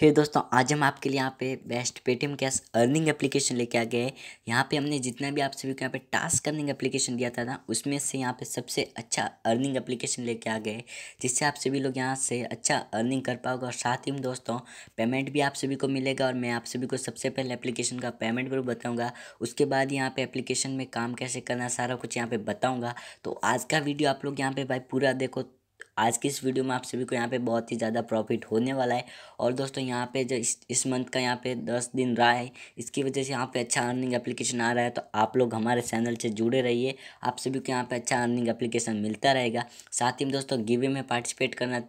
हे hey दोस्तों आज हम आपके लिए यहाँ पे best Paytm cash earning application लेके आ गए यहाँ पे हमने जितना भी आप सभी को यहाँ पे टास्क अर्निंग एप्लीकेशन दिया था ना उसमें से यहाँ पे सबसे अच्छा अर्निंग एप्लीकेशन लेके आ गए जिससे आप सभी लोग यहाँ से अच्छा अर्निंग कर पाओगे और साथ ही में दोस्तों पेमेंट भी आप सभी को मिलेगा और मैं आप सभी को सबसे पहले एप्लीकेशन का पेमेंट ग्रुप बताऊँगा उसके बाद यहाँ पर एप्लीकेशन में काम कैसे करना सारा कुछ यहाँ पर बताऊँगा तो आज का वीडियो आप लोग यहाँ पर भाई पूरा देखो आज की इस वीडियो में आप सभी को यहाँ पे बहुत ही ज़्यादा प्रॉफिट होने वाला है और दोस्तों यहाँ पे जो इस इस मंथ का यहाँ पे दस दिन रहा है इसकी वजह से यहाँ पे अच्छा अर्निंग एप्लीकेशन आ रहा है तो आप लोग हमारे चैनल से जुड़े रहिए आप सभी को यहाँ पे अच्छा अर्निंग एप्लीकेशन मिलता रहेगा साथ ही दोस्तों गिवे में पार्टिसिपेट करना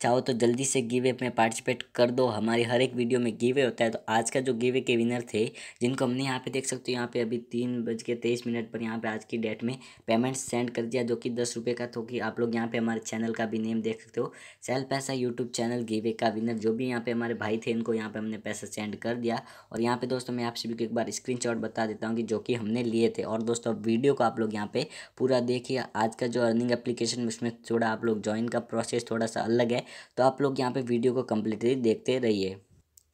चाहो तो जल्दी से गिवे में पार्टिसिपेट कर दो हमारी हर एक वीडियो में गिवे होता है तो आज का जो गिवे के विनर थे जिनको हमने यहाँ पे देख सकते हो यहाँ पे अभी तीन बज के तेईस मिनट पर यहाँ पे आज की डेट में पेमेंट सेंड कर दिया जो कि दस रुपये का तो कि आप लोग यहाँ पे हमारे चैनल का भी नेम देख सकते हो सेल पैसा यूट्यूब चैनल गिवे का विनर जो भी यहाँ पे हमारे भाई थे इनको यहाँ पर हमने पैसा सेंड कर दिया और यहाँ पर दोस्तों मैं आप सभी को एक बार स्क्रीन बता देता हूँ कि जो कि हमने लिए थे और दोस्तों अब वीडियो को आप लोग यहाँ पर पूरा देखिए आज का जो अर्निंग एप्लीकेशन उसमें थोड़ा आप लोग ज्वाइन का प्रोसेस थोड़ा सा अलग अलग है तो आप लोग यहाँ पर वीडियो को कम्प्लीटली देखते रहिए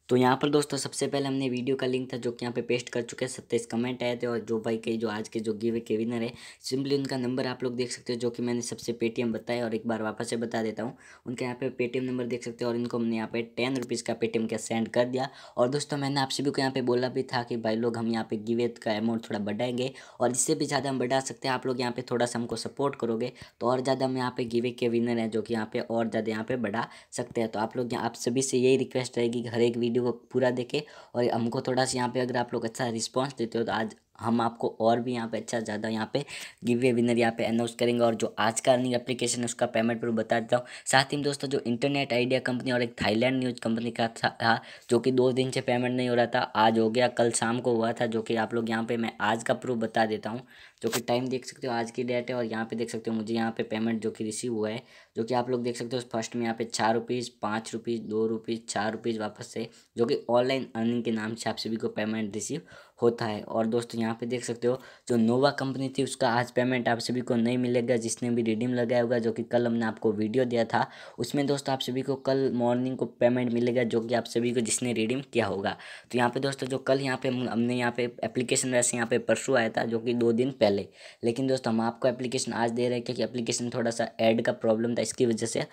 तो यहाँ पर दोस्तों सबसे पहले हमने वीडियो का लिंक था जो कि यहाँ पे पेस्ट कर चुके हैं सत्ताईस कमेंट आए थे और जो भाई के जो आज के जो गिवे के विनर है सिंपली उनका नंबर आप लोग देख सकते हो जो कि मैंने सबसे पेटीएम बताया और एक बार वापस से बता देता हूँ उनके यहाँ पे पेटीएम नंबर देख सकते हो और इनको हमने यहाँ पे टेन रुपीज़ का पेटीएम का सेंड कर दिया और दोस्तों मैंने आप सभी को यहाँ पर बोला भी था कि भाई लोग हम यहाँ पे गिवे का अमाउंट थोड़ा बढ़ाएंगे और इससे भी ज़्यादा हम बढ़ा सकते हैं आप लोग यहाँ पे थोड़ा सा हमको सपोर्ट करोगे तो और ज़्यादा हम यहाँ पे गिवे के विनर हैं जो कि यहाँ पे और ज़्यादा यहाँ पर बढ़ा सकते हैं तो आप लोग आप सभी से यही रिक्वेस्ट रहेगी कि हर एक वीडियो वीडियो को पूरा देखें और हमको थोड़ा सा यहाँ पे अगर आप लोग अच्छा रिस्पॉन्स देते हो तो आज हम आपको और भी यहाँ पे अच्छा ज़्यादा यहाँ पे गिव वे विनर यहाँ पे अनाउंस करेंगे और जो आज का अर्निंग एप्लीकेशन है उसका पेमेंट पर बता देता हूँ साथ ही दोस्तों जो इंटरनेट आइडिया कंपनी और एक थाईलैंड न्यूज़ कंपनी का था जो कि दो दिन से पेमेंट नहीं हो रहा था आज हो गया कल शाम को हुआ था जो कि आप लोग यहाँ पर मैं आज का प्रूफ बता देता हूँ जो कि टाइम देख सकते हो आज की डेट है और यहाँ पे देख सकते हो मुझे यहाँ पे पेमेंट जो कि रिसीव हुआ है जो कि आप लोग देख सकते हो फर्स्ट में यहाँ पे चार रुपीज़ पाँच रुपीज़ दो रुपीज़ चार रुपीज़ वापस से जो कि ऑनलाइन अर्निंग के नाम से आप सभी को पेमेंट रिसीव होता है और दोस्तों यहाँ पे देख सकते हो जो नोवा कंपनी थी उसका आज पेमेंट आप सभी को नहीं मिलेगा जिसने भी रिडीम लगाया होगा जो कि कल हमने आपको वीडियो दिया था उसमें दोस्तों आप सभी को कल मॉर्निंग को पेमेंट मिलेगा जो कि आप सभी को जिसने रिडीम किया होगा तो यहाँ पे दोस्तों जो कल यहाँ पे हमने यहाँ पे एप्लीकेशन वैसे यहाँ पे परसों आया था जो कि दो दिन पहले पहले लेकिन दोस्तों हम आपको एप्लीकेशन आज दे रहे हैं क्योंकि एप्लीकेशन थोड़ा सा ऐड का प्रॉब्लम था इसकी वजह से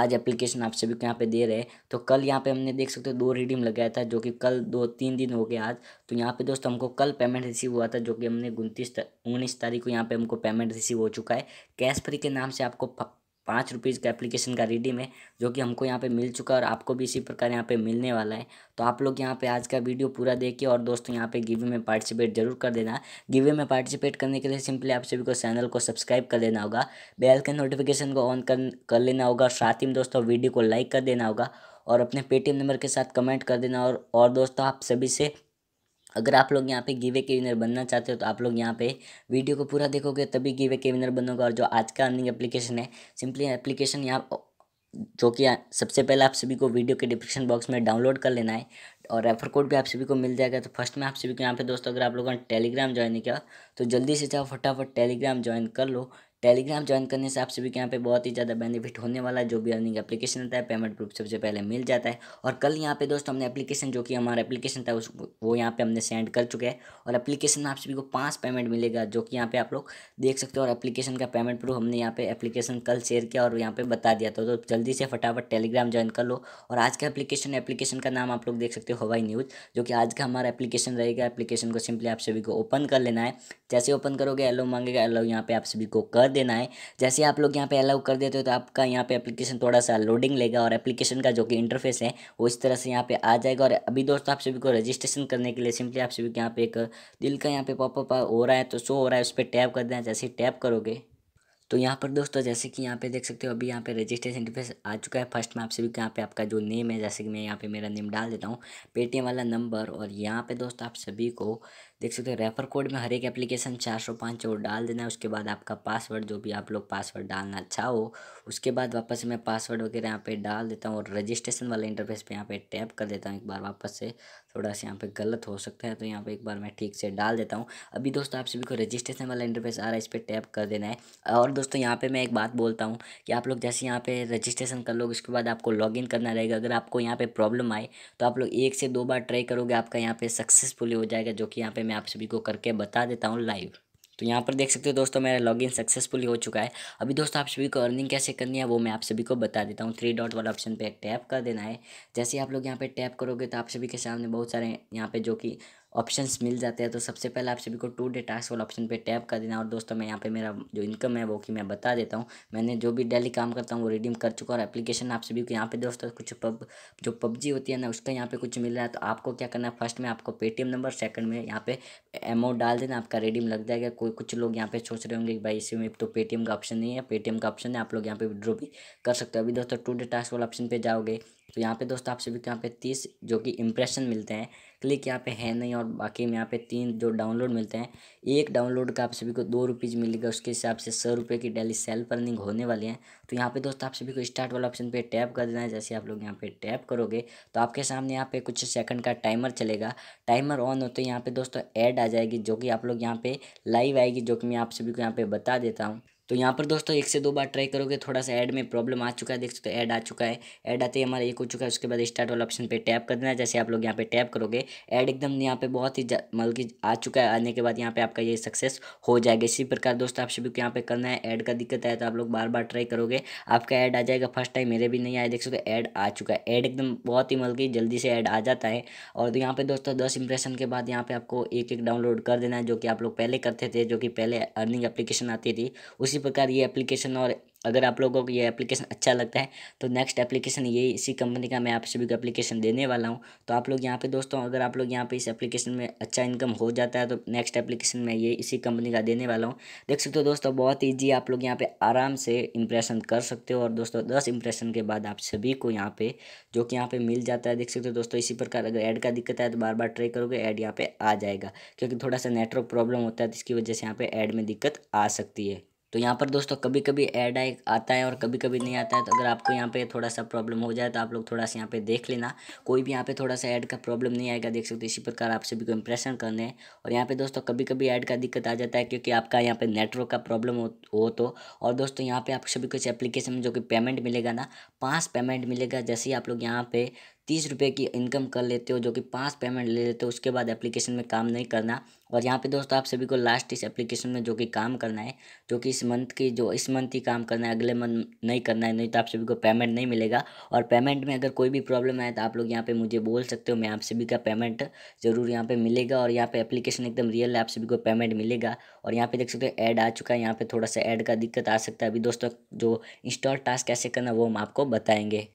आज एप्लीकेशन आप सभी को यहाँ पे दे रहे हैं तो कल यहाँ पे हमने देख सकते हो दो रिडीम लगाया था जो कि कल दो तीन दिन हो गए आज तो यहाँ पे दोस्तों हमको कल पेमेंट रिसीव हुआ था जो कि हमने उनतीस उन्नीस तारीख को यहाँ पे हमको पेमेंट रिसीव हो चुका है कैश फ्री के नाम से आपको पाँच रुपीज़ का एप्लीकेशन का रिडीम है जो कि हमको यहाँ पे मिल चुका है और आपको भी इसी प्रकार यहाँ पे मिलने वाला है तो आप लोग यहाँ पे आज का वीडियो पूरा देखिए और दोस्तों यहाँ पे गिवे में पार्टिसिपेट जरूर कर देना गिवे में पार्टिसिपेट करने के लिए सिंपली आप सभी को चैनल को सब्सक्राइब कर लेना होगा बेल के नोटिफिकेशन को ऑन कर, कर लेना होगा और साथ ही दोस्तों वीडियो को लाइक कर देना होगा और अपने पेटीएम नंबर के साथ कमेंट कर देना और और दोस्तों आप सभी से अगर आप लोग यहाँ पे गिवे के विनर बनना चाहते हो तो आप लोग यहाँ पे वीडियो को पूरा देखोगे तभी गिवे के विनर बनोगे और जो आज का अर्निंग एप्लीकेशन है सिंपली एप्लीकेशन यहाँ जो कि सबसे पहले आप सभी को वीडियो के डिस्क्रिप्शन बॉक्स में डाउनलोड कर लेना है और रेफर कोड भी आप सभी को मिल जाएगा तो फर्स्ट में आप सभी को यहाँ पे दोस्तों अगर आप लोगों ने टेलीग्राम ज्वाइन किया तो जल्दी से जाओ फटाफट टेलीग्राम ज्वाइन कर लो टेलीग्राम ज्वाइन करने से आप सभी के यहाँ पे बहुत ही ज़्यादा बेनिफिट होने वाला है जो भी अर्निंग एप्लीकेशन रहता है पेमेंट प्रूफ सबसे पहले मिल जाता है और कल यहाँ पे दोस्तों हमने एप्लीकेशन जो कि हमारा एप्लीकेशन था उस वो यहाँ पे हमने सेंड कर चुके हैं और एप्लीकेशन में आप सभी को पाँच पेमेंट मिलेगा जो कि यहाँ पे आप लोग देख सकते हो और एप्लीकेशन का पेमेंट प्रूफ हमने यहाँ पे एप्लीकेशन कल शेयर किया और यहाँ पे बता दिया तो, तो जल्दी से फटाफट टेलीग्राम ज्वाइन कर लो और आज का एप्लीकेशन एप्लीकेशन का नाम आप लोग देख सकते हो हवाई न्यूज़ जो कि आज का हमारा एप्लीकेशन रहेगा एप्लीकेशन को सिंपली आप सभी को ओपन कर लेना है जैसे ओपन करोगे एलो मांगेगा एलो यहाँ पे आप सभी को कर देना है जैसे आप लोग यहाँ पे अलाउ कर देते हो तो आपका यहाँ पे एप्लीकेशन थोड़ा सा लोडिंग लेगा और एप्लीकेशन का जो कि इंटरफेस है वो इस तरह से यहाँ पे आ जाएगा और अभी दोस्तों आप सभी को रजिस्ट्रेशन करने के लिए सिंपली आप सभी यहाँ पे एक दिल का यहाँ पे पॉपअप हो रहा है तो शो हो रहा है उस पर टैप कर देना जैसे टैप करोगे तो यहाँ पर दोस्तों जैसे कि यहाँ पे देख सकते हो अभी यहाँ पे रजिस्ट्रेशन इंटरफेस आ चुका है फर्स्ट में आप सभी यहाँ पे आपका जो नेम है जैसे कि मैं यहाँ पे मेरा नेम डाल देता हूँ पेटीएम वाला नंबर और यहाँ पे दोस्तों आप सभी को देख सकते हो रेफर कोड में हर एक एप्लीकेशन चार सौ पाँच सौ डाल देना है उसके बाद आपका पासवर्ड जो भी आप लोग पासवर्ड डालना चाहो उसके बाद वापस से मैं पासवर्ड वगैरह यहाँ पे डाल देता हूँ और रजिस्ट्रेशन वाले इंटरफेस पे यहाँ पे टैप कर देता हूँ एक बार वापस से थोड़ा सा यहाँ पे गलत हो सकता है तो यहाँ पे एक बार मैं ठीक से डाल देता हूँ अभी दोस्तों आप सभी को रजिस्ट्रेशन वाला इंटरफेस आ रहा है इस पर टैप कर देना है और दोस्तों यहाँ पर मैं एक बात बोलता हूँ कि आप लोग जैसे यहाँ पे रजिस्ट्रेशन कर लोगे उसके बाद आपको लॉग करना रहेगा अगर आपको यहाँ पर प्रॉब्लम आए तो आप लोग एक से दो बार ट्राई करोगे आपका यहाँ पर सक्सेसफुली हो जाएगा जो कि यहाँ पे मैं आप सभी को करके बता देता हूँ लाइव तो यहाँ पर देख सकते हो दोस्तों मेरा लॉगिन सक्सेसफुली हो चुका है अभी दोस्तों आप सभी को अर्निंग कैसे करनी है वो मैं आप सभी को बता देता हूँ थ्री डॉट वाला ऑप्शन पे टैप कर देना है जैसे ही आप लोग यहाँ पे टैप करोगे तो आप सभी के सामने बहुत सारे यहाँ पे जो कि ऑप्शंस मिल जाते हैं तो सबसे पहले आप सभी को टू डे टास्क वाला ऑप्शन पे टैप कर देना और दोस्तों मैं यहाँ पे मेरा जो इनकम है वो कि मैं बता देता हूँ मैंने जो भी डेली काम करता हूँ वो रिडीम कर चुका और एप्लीकेशन आप सभी को यहाँ पे दोस्तों कुछ पब जो पबजी होती है ना उसका यहाँ पे कुछ मिल रहा है तो आपको क्या करना है फर्स्ट में आपको पेटीएम नंबर सेकंड में यहाँ पे अमाउंट डाल देना आपका रिडीम लग जाएगा कोई कुछ लोग यहाँ पे सोच रहे होंगे कि भाई इसी में तो पेटीएम का ऑप्शन नहीं है पेटीएम का ऑप्शन है आप लोग यहाँ पे विड्रो भी कर सकते हो अभी दोस्तों टू डे टास्क वाले ऑप्शन पे जाओगे तो यहाँ पे दोस्तों आप सभी को यहाँ पे तीस जो कि इम्प्रेशन मिलते हैं क्लिक यहाँ पे है नहीं और बाकी में यहाँ पे तीन जो डाउनलोड मिलते हैं एक डाउनलोड का आप सभी को दो रुपीज़ मिलेगा उसके हिसाब से सौ रुपये की डेली सेल अर्निंग होने वाली है तो यहाँ पे दोस्तों आप सभी को स्टार्ट वाला ऑप्शन पे टैप कर देना है जैसे आप लोग यहाँ पे टैप करोगे तो आपके सामने यहाँ पे कुछ सेकंड का टाइमर चलेगा टाइमर ऑन होते यहाँ पे दोस्तों ऐड आ जाएगी जो कि आप लोग यहाँ पे लाइव आएगी जो कि मैं आप सभी को यहाँ पे बता देता हूँ तो यहाँ पर दोस्तों एक से दो बार ट्राई करोगे थोड़ा सा ऐड में प्रॉब्लम आ चुका है देख सकते हो ऐड आ चुका है ऐड आते ही हमारा एक हो चुका है उसके बाद स्टार्ट वाला ऑप्शन पे टैप कर देना है जैसे आप लोग यहाँ पे टैप करोगे ऐड एकदम यहाँ पे बहुत ही मतलब कि आ चुका है आने के बाद यहाँ पे आपका ये सक्सेस हो जाएगा इसी प्रकार दोस्तों आप सभी को यहाँ पे करना है ऐड का दिक्कत है तो आप लोग बार बार ट्राई करोगे आपका ऐड आ जाएगा फर्स्ट टाइम मेरे भी नहीं आया देख सकते ऐड आ चुका है ऐड एकदम बहुत ही मतलब कि जल्दी से ऐड आ जाता है और तो यहाँ पे दोस्तों दस इंप्रेशन के बाद यहाँ पे आपको एक एक डाउनलोड कर देना है जो कि आप लोग पहले करते थे जो कि पहले अर्निंग एप्लीकेशन आती थी उसी इसी प्रकार ये एप्लीकेशन और अगर आप लोगों को ये एप्लीकेशन अच्छा लगता है तो नेक्स्ट एप्लीकेशन ये इसी कंपनी का मैं आप सभी को एप्लीकेशन देने वाला हूँ तो आप लोग यहाँ पे दोस्तों अगर आप लोग यहाँ पे इस एप्लीकेशन में अच्छा इनकम हो जाता है तो नेक्स्ट एप्लीकेशन मैं ये इसी कंपनी का देने वाला हूँ देख सकते हो दोस्तों बहुत ईजी आप लोग यहाँ पर आराम से इंप्रेशन कर सकते हो और दोस्तों दस इंप्रेशन के बाद आप सभी को यहाँ पर जो कि यहाँ पर मिल जाता है देख सकते हो दोस्तों इसी प्रकार अगर ऐड का दिक्कत है तो बार बार ट्राई करोगे ऐड यहाँ पर आ जाएगा क्योंकि थोड़ा सा नेटवर्क प्रॉब्लम होता है जिसकी तो वजह से यहाँ पर ऐड में दिक्कत आ सकती है तो यहाँ पर दोस्तों कभी कभी ऐड आए आता है और कभी कभी नहीं आता है तो अगर आपको यहाँ पे थोड़ा सा प्रॉब्लम हो जाए तो आप लोग थोड़ा सा यहाँ पे देख लेना कोई भी यहाँ पे थोड़ा सा ऐड का प्रॉब्लम नहीं आएगा देख सकते इसी प्रकार आप सभी को इंप्रेशन करने हैं और यहाँ पे दोस्तों कभी कभी ऐड का दिक्कत आ जाता है क्योंकि आपका यहाँ पे नेटवर्क का प्रॉब्लम हो, हो तो और दोस्तों यहाँ पे आप सभी कुछ एप्लीकेशन में जो कि पेमेंट मिलेगा ना पाँच पेमेंट मिलेगा जैसे ही आप लोग यहाँ पे तीस रुपये की इनकम कर लेते हो जो कि पाँच पेमेंट ले लेते हो उसके बाद एप्लीकेशन में काम नहीं करना और यहाँ पे दोस्तों आप सभी को लास्ट इस एप्लीकेशन में जो कि काम करना है जो कि इस मंथ की जो इस मंथ ही काम करना है अगले मंथ नहीं करना है नहीं तो आप सभी को पेमेंट नहीं मिलेगा और पेमेंट में अगर कोई भी प्रॉब्लम आए तो आप लोग यहाँ पर मुझे बोल सकते हो मैं आप सभी का पेमेंट ज़रूर यहाँ पर मिलेगा और यहाँ पर एप्लीकेशन एकदम रियल है आप सभी को पेमेंट मिलेगा और यहाँ पर देख सकते हो ऐड आ चुका है यहाँ पर थोड़ा सा ऐड का दिक्कत आ सकता है अभी दोस्तों जो इंस्टॉल टास्क कैसे करना वो हम आपको बताएँगे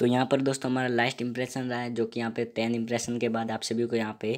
तो यहाँ पर दोस्तों हमारा लास्ट इंप्रेशन रहा है जो कि यहाँ पे टेन इंप्रेशन के बाद आप सभी को यहाँ पे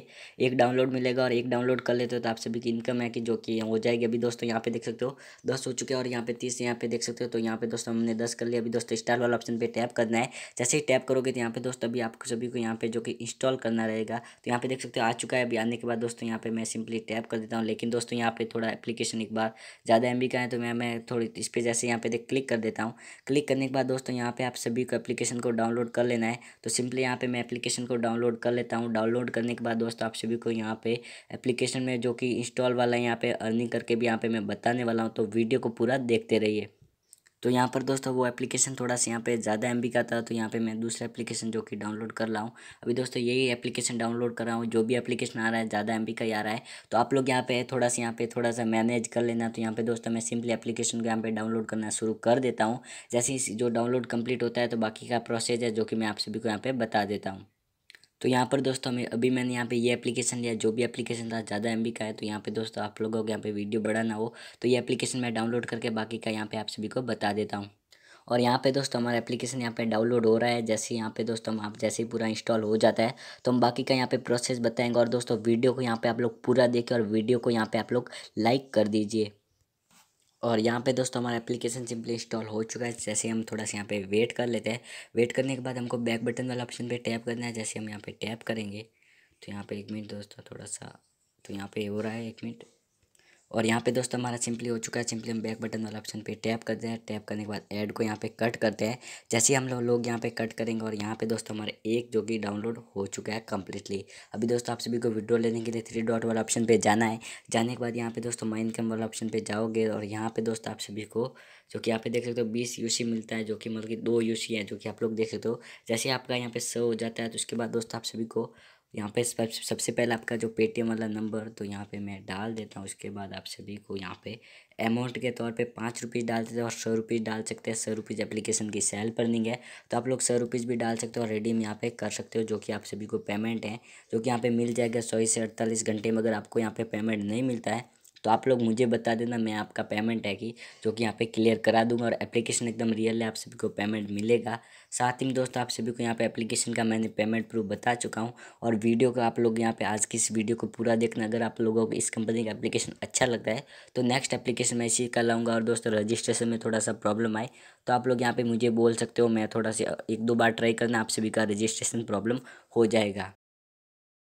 एक डाउनलोड मिलेगा और एक डाउनलोड कर लेते हो तो आप सभी की इनकम है कि जो कि हो जाएगी अभी दोस्तों यहाँ पे देख सकते हो दस हो चुके हैं और यहाँ पे तीस यहाँ पे देख सकते हो तो यहाँ पे दोस्तों हमने दस कर लिया अभी दोस्तों स्टार वाला ऑप्शन पर टैप करना है जैसे ही टैप करोगे तो यहाँ पे दोस्तों अभी आप सभी को यहाँ पे जो कि इंस्टॉल करना रहेगा तो यहाँ पे देख सकते हो आ चुका है अभी आने के बाद दोस्तों यहाँ पे मैं सिंपली टैप कर देता हूँ लेकिन दोस्तों यहाँ पे थोड़ा एप्लीकेशन एक बार ज़्यादा एम का है तो मैं मैं थोड़ी इस पर जैसे यहाँ पे देख क्लिक कर देता हूँ क्लिक करने के बाद दोस्तों यहाँ पे आप सभी को एप्लीकेशन को डाउनलोड कर लेना है तो सिंपली यहाँ पे मैं एप्लीकेशन को डाउनलोड कर लेता हूँ डाउनलोड करने के बाद दोस्तों आप सभी को यहाँ पे एप्लीकेशन में जो कि इंस्टॉल वाला है यहाँ पे अर्निंग करके भी यहाँ पे मैं बताने वाला हूँ तो वीडियो को पूरा देखते रहिए तो यहाँ पर दोस्तों वो एप्लीकेशन थोड़ा सा यहाँ पे ज़्यादा एम का था तो यहाँ पे मैं दूसरा एप्लीकेशन जो कि डाउनलोड कर रहा हूँ अभी दोस्तों यही एप्लीकेशन डाउनलोड कर रहा हूँ जो भी एप्लीकेशन आ रहा है ज़्यादा एम का ही आ रहा है तो आप लोग यहाँ पे थोड़ा सा यहाँ पे थोड़ा सा मैनेज कर लेना तो यहाँ पे दोस्तों मैं सिंपली एप्लीकेशन को यहाँ पर डाउनलोड करना शुरू कर देता हूँ जैसे जो डाउनलोड कम्प्लीट होता है तो बाकी का प्रोसेस है जो कि मैं आप सभी को यहाँ पे बता देता हूँ तो यहाँ पर दोस्तों हमें अभी मैंने यहाँ पे ये एप्लीकेशन लिया जो भी एप्लीकेशन था ज़्यादा एम का है तो यहाँ पे दोस्तों आप लोगों को यहाँ पे वीडियो बड़ा ना हो तो ये एप्लीकेशन मैं डाउनलोड करके बाकी का यहाँ पे आप सभी को बता देता हूँ और यहाँ पे दोस्तों हमारा एप्लीकेशन यहाँ पे डाउनलोड हो रहा है जैसे यहाँ पे दोस्तों हम आप जैसे ही पूरा इंस्टॉल हो जाता है तो हम बाकी का यहाँ पे प्रोसेस बताएंगे और दोस्तों वीडियो को यहाँ पे आप लोग पूरा देखें और वीडियो को यहाँ पे आप लोग लाइक कर दीजिए और यहाँ पे दोस्तों हमारा एप्लीकेशन सिंपली इंस्टॉल हो चुका है जैसे हम थोड़ा सा यहाँ पे वेट कर लेते हैं वेट करने के बाद हमको बैक बटन वाला ऑप्शन पे टैप करना है जैसे हम यहाँ पे टैप करेंगे तो यहाँ पे एक मिनट दोस्तों थोड़ा सा तो यहाँ पे हो रहा है एक मिनट और यहाँ पे दोस्तों हमारा सिंपली हो चुका है सिंपली हम बैक बटन वाला ऑप्शन पे टैप करते हैं टैप करने के बाद ऐड को यहाँ पे कट करते हैं जैसे ही हम लोग लोग यहाँ पे कट करेंगे और यहाँ पे दोस्तों हमारे एक जो कि डाउनलोड हो चुका है कम्प्लीटली अभी दोस्तों आप सभी को वीडियो लेने के लिए थ्री डॉट वाला ऑप्शन पर जाना है जाने के बाद यहाँ पे दोस्तों माइन कम वाला ऑप्शन पर जाओगे और यहाँ पे दोस्तों आप सभी को जो कि यहाँ पे देख सकते हो बीस यू मिलता है जो कि मतलब कि दो यू है जो कि आप लोग देख सकते हो जैसे आपका यहाँ पे सौ हो जाता है तो उसके बाद दोस्तों आप सभी को यहाँ पे सबसे पहले आपका जो पेटीएम वाला नंबर तो यहाँ पे मैं डाल देता हूँ उसके बाद आप सभी को यहाँ पे अमाउंट के तौर पे पाँच रुपीज़ डाल देते हैं और सौ रुपीज़ डाल सकते हैं सौ रुपीज़ एप्लीकेशन की सेल नहीं है तो आप लोग सौ रुपीज़ भी डाल सकते हो और रेडीम यहाँ पे कर सकते हो जो कि आप सभी को पेमेंट है जो कि यहाँ पे मिल जाएगा सौ से अड़तालीस घंटे में अगर आपको यहाँ पे पेमेंट नहीं मिलता है तो आप लोग मुझे बता देना मैं आपका पेमेंट है कि जो कि यहाँ पे क्लियर करा दूंगा और एप्लीकेशन एकदम रियल है आप सभी को पेमेंट मिलेगा साथ ही में दोस्तों आप सभी को यहाँ पे एप्लीकेशन का मैंने पेमेंट प्रूफ बता चुका हूँ और वीडियो का आप लोग यहाँ पे आज की इस वीडियो को पूरा देखना अगर आप लोगों को इस कंपनी का एप्लीकेशन अच्छा लगता है तो नेक्स्ट एप्लीकेशन मैं इसी का लाऊंगा और दोस्तों रजिस्ट्रेशन में थोड़ा सा प्रॉब्लम आए तो आप लोग यहाँ पर मुझे बोल सकते हो मैं थोड़ा सा एक दो बार ट्राई करना आप सभी का रजिस्ट्रेशन प्रॉब्लम हो जाएगा